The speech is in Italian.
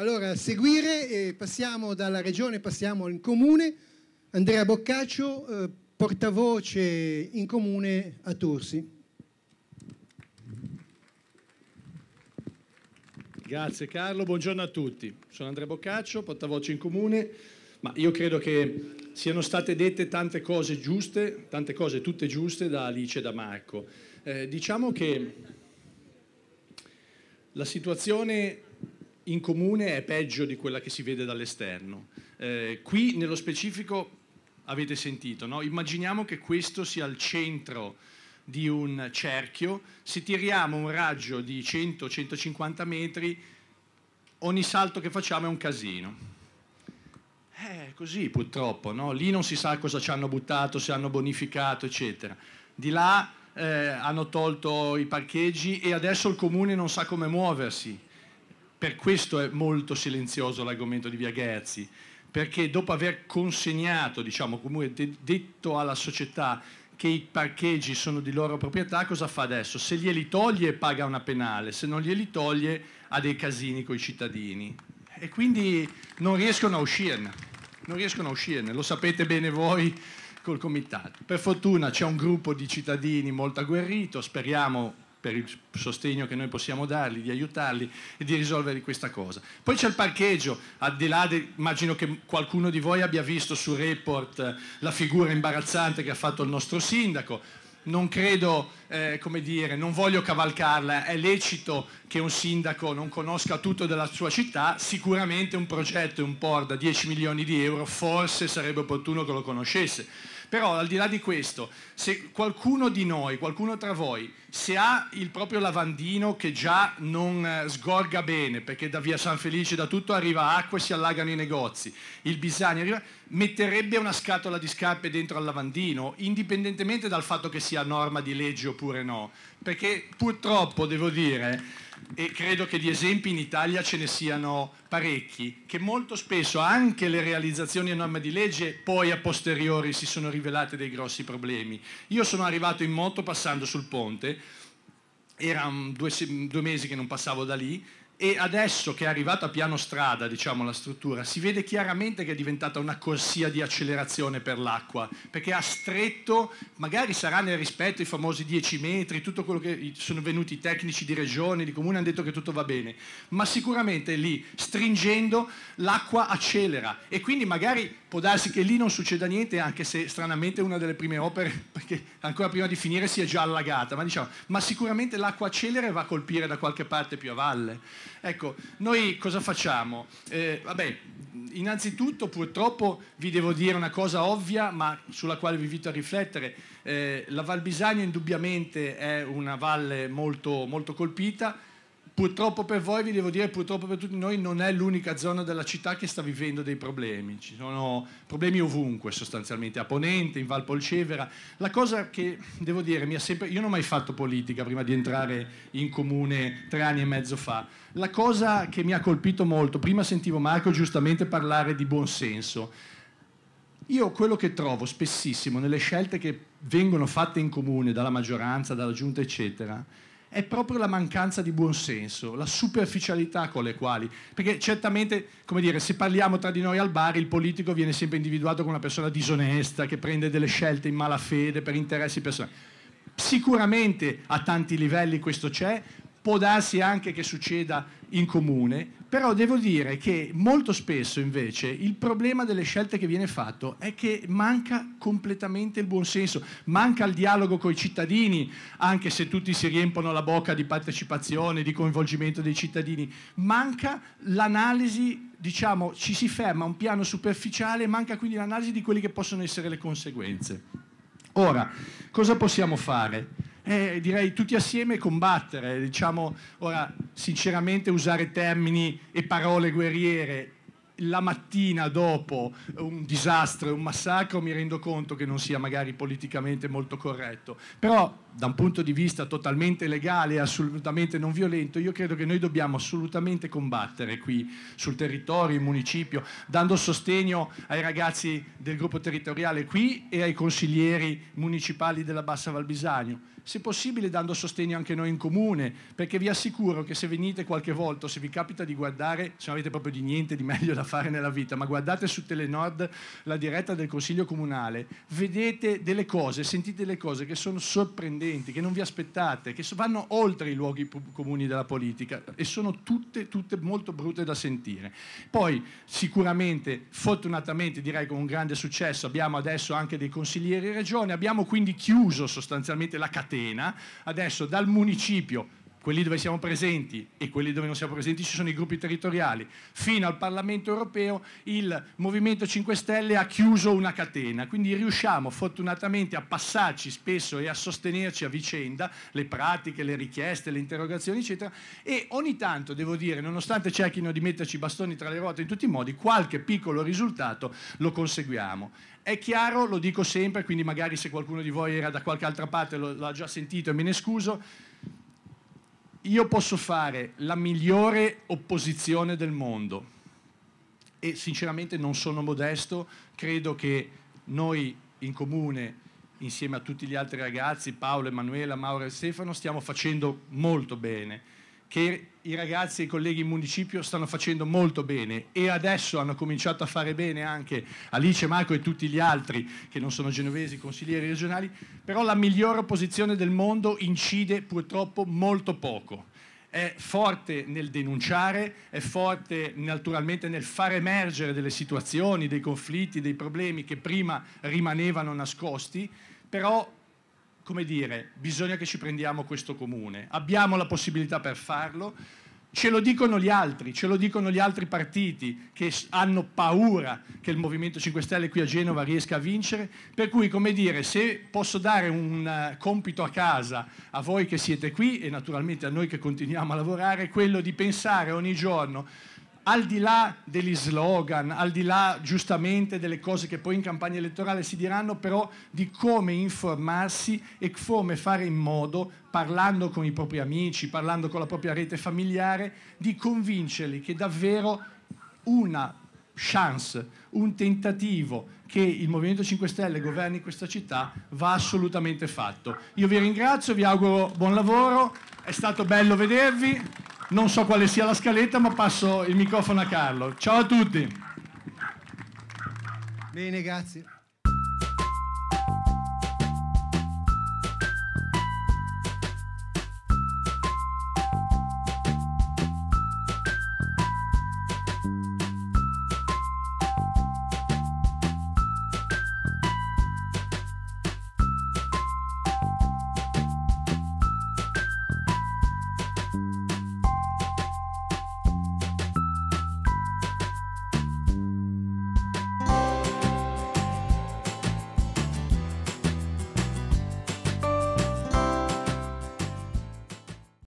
Allora, seguire, eh, passiamo dalla regione, passiamo al comune. Andrea Boccaccio, eh, portavoce in comune a Torsi. Grazie Carlo, buongiorno a tutti. Sono Andrea Boccaccio, portavoce in comune, ma io credo che siano state dette tante cose giuste, tante cose tutte giuste da Alice e da Marco. Eh, diciamo che la situazione in comune è peggio di quella che si vede dall'esterno. Eh, qui nello specifico avete sentito, no? immaginiamo che questo sia il centro di un cerchio, se tiriamo un raggio di 100-150 metri, ogni salto che facciamo è un casino. Eh, così purtroppo, no? lì non si sa cosa ci hanno buttato, se hanno bonificato, eccetera. Di là eh, hanno tolto i parcheggi e adesso il comune non sa come muoversi. Per questo è molto silenzioso l'argomento di Via Gherzi, perché dopo aver consegnato, diciamo comunque de detto alla società che i parcheggi sono di loro proprietà, cosa fa adesso? Se glieli toglie paga una penale, se non glieli toglie ha dei casini con i cittadini e quindi non riescono a uscirne, non riescono a uscirne, lo sapete bene voi col comitato. Per fortuna c'è un gruppo di cittadini molto agguerrito, speriamo per il sostegno che noi possiamo dargli, di aiutarli e di risolvere questa cosa. Poi c'è il parcheggio, al di là, di, immagino che qualcuno di voi abbia visto su Report eh, la figura imbarazzante che ha fatto il nostro sindaco, non credo, eh, come dire, non voglio cavalcarla, è lecito che un sindaco non conosca tutto della sua città, sicuramente un progetto, un POR da 10 milioni di euro, forse sarebbe opportuno che lo conoscesse però al di là di questo, se qualcuno di noi, qualcuno tra voi, se ha il proprio lavandino che già non eh, sgorga bene, perché da via San Felice da tutto arriva acqua e si allagano i negozi, il Bisagno arriva, metterebbe una scatola di scarpe dentro al lavandino, indipendentemente dal fatto che sia norma di legge oppure no. Perché purtroppo, devo dire e credo che di esempi in Italia ce ne siano parecchi, che molto spesso anche le realizzazioni a norma di legge poi a posteriori si sono rivelate dei grossi problemi. Io sono arrivato in moto passando sul ponte, erano due, due mesi che non passavo da lì e adesso che è arrivata piano strada, diciamo, la struttura, si vede chiaramente che è diventata una corsia di accelerazione per l'acqua, perché ha stretto, magari sarà nel rispetto i famosi 10 metri, tutto quello che sono venuti i tecnici di regione, di comune, hanno detto che tutto va bene, ma sicuramente lì, stringendo, l'acqua accelera e quindi magari può darsi che lì non succeda niente, anche se stranamente una delle prime opere, perché ancora prima di finire, si è già allagata, ma, diciamo, ma sicuramente l'acqua accelera e va a colpire da qualche parte più a valle. Ecco, noi cosa facciamo? Eh, vabbè, innanzitutto purtroppo vi devo dire una cosa ovvia, ma sulla quale vi invito a riflettere. Eh, la Val Bisagna indubbiamente è una valle molto, molto colpita Purtroppo per voi, vi devo dire, purtroppo per tutti noi, non è l'unica zona della città che sta vivendo dei problemi. Ci sono problemi ovunque sostanzialmente, a Ponente, in Val Polcevera. La cosa che devo dire, sempre... io non ho mai fatto politica prima di entrare in comune tre anni e mezzo fa. La cosa che mi ha colpito molto, prima sentivo Marco giustamente parlare di buonsenso. Io quello che trovo spessissimo nelle scelte che vengono fatte in comune dalla maggioranza, dalla giunta, eccetera, è proprio la mancanza di buonsenso, la superficialità con le quali, perché certamente, come dire, se parliamo tra di noi al bar, il politico viene sempre individuato come una persona disonesta, che prende delle scelte in malafede per interessi personali. Sicuramente a tanti livelli questo c'è, può darsi anche che succeda in comune, però devo dire che molto spesso invece il problema delle scelte che viene fatto è che manca completamente il buonsenso, manca il dialogo con i cittadini, anche se tutti si riempono la bocca di partecipazione, di coinvolgimento dei cittadini, manca l'analisi diciamo, ci si ferma a un piano superficiale, manca quindi l'analisi di quelle che possono essere le conseguenze. Ora, cosa possiamo fare? eh, direi tutti assieme combattere, diciamo, ora sinceramente usare termini e parole guerriere la mattina dopo un disastro, un massacro, mi rendo conto che non sia magari politicamente molto corretto, però da un punto di vista totalmente legale e assolutamente non violento, io credo che noi dobbiamo assolutamente combattere qui sul territorio, in municipio, dando sostegno ai ragazzi del gruppo territoriale qui e ai consiglieri municipali della Bassa Valbisagno. Se possibile dando sostegno anche noi in comune, perché vi assicuro che se venite qualche volta, se vi capita di guardare, se non avete proprio di niente di meglio da fare nella vita, ma guardate su Telenord la diretta del Consiglio Comunale, vedete delle cose, sentite delle cose che sono sorprendenti indipendenti, che non vi aspettate, che vanno oltre i luoghi comuni della politica e sono tutte, tutte molto brutte da sentire. Poi sicuramente, fortunatamente direi con un grande successo, abbiamo adesso anche dei consiglieri regione, abbiamo quindi chiuso sostanzialmente la catena, adesso dal municipio quelli dove siamo presenti e quelli dove non siamo presenti ci sono i gruppi territoriali. Fino al Parlamento europeo il Movimento 5 Stelle ha chiuso una catena, quindi riusciamo fortunatamente a passarci spesso e a sostenerci a vicenda le pratiche, le richieste, le interrogazioni, eccetera. E ogni tanto, devo dire, nonostante cerchino di metterci i bastoni tra le ruote in tutti i modi, qualche piccolo risultato lo conseguiamo. È chiaro, lo dico sempre, quindi magari se qualcuno di voi era da qualche altra parte l'ha già sentito e me ne scuso io posso fare la migliore opposizione del mondo e sinceramente non sono modesto, credo che noi in comune insieme a tutti gli altri ragazzi, Paolo, Emanuela, Mauro e Stefano, stiamo facendo molto bene che i ragazzi e i colleghi in municipio stanno facendo molto bene e adesso hanno cominciato a fare bene anche Alice, Marco e tutti gli altri che non sono genovesi, consiglieri regionali, però la migliore opposizione del mondo incide purtroppo molto poco. È forte nel denunciare, è forte naturalmente nel far emergere delle situazioni, dei conflitti, dei problemi che prima rimanevano nascosti, però come dire, bisogna che ci prendiamo questo comune, abbiamo la possibilità per farlo, ce lo dicono gli altri, ce lo dicono gli altri partiti che hanno paura che il Movimento 5 Stelle qui a Genova riesca a vincere, per cui come dire, se posso dare un eh, compito a casa a voi che siete qui e naturalmente a noi che continuiamo a lavorare, quello di pensare ogni giorno al di là degli slogan, al di là giustamente delle cose che poi in campagna elettorale si diranno, però di come informarsi e come fare in modo, parlando con i propri amici, parlando con la propria rete familiare, di convincerli che davvero una chance, un tentativo che il Movimento 5 Stelle governi questa città va assolutamente fatto. Io vi ringrazio, vi auguro buon lavoro, è stato bello vedervi non so quale sia la scaletta, ma passo il microfono a Carlo. Ciao a tutti. Bene, grazie.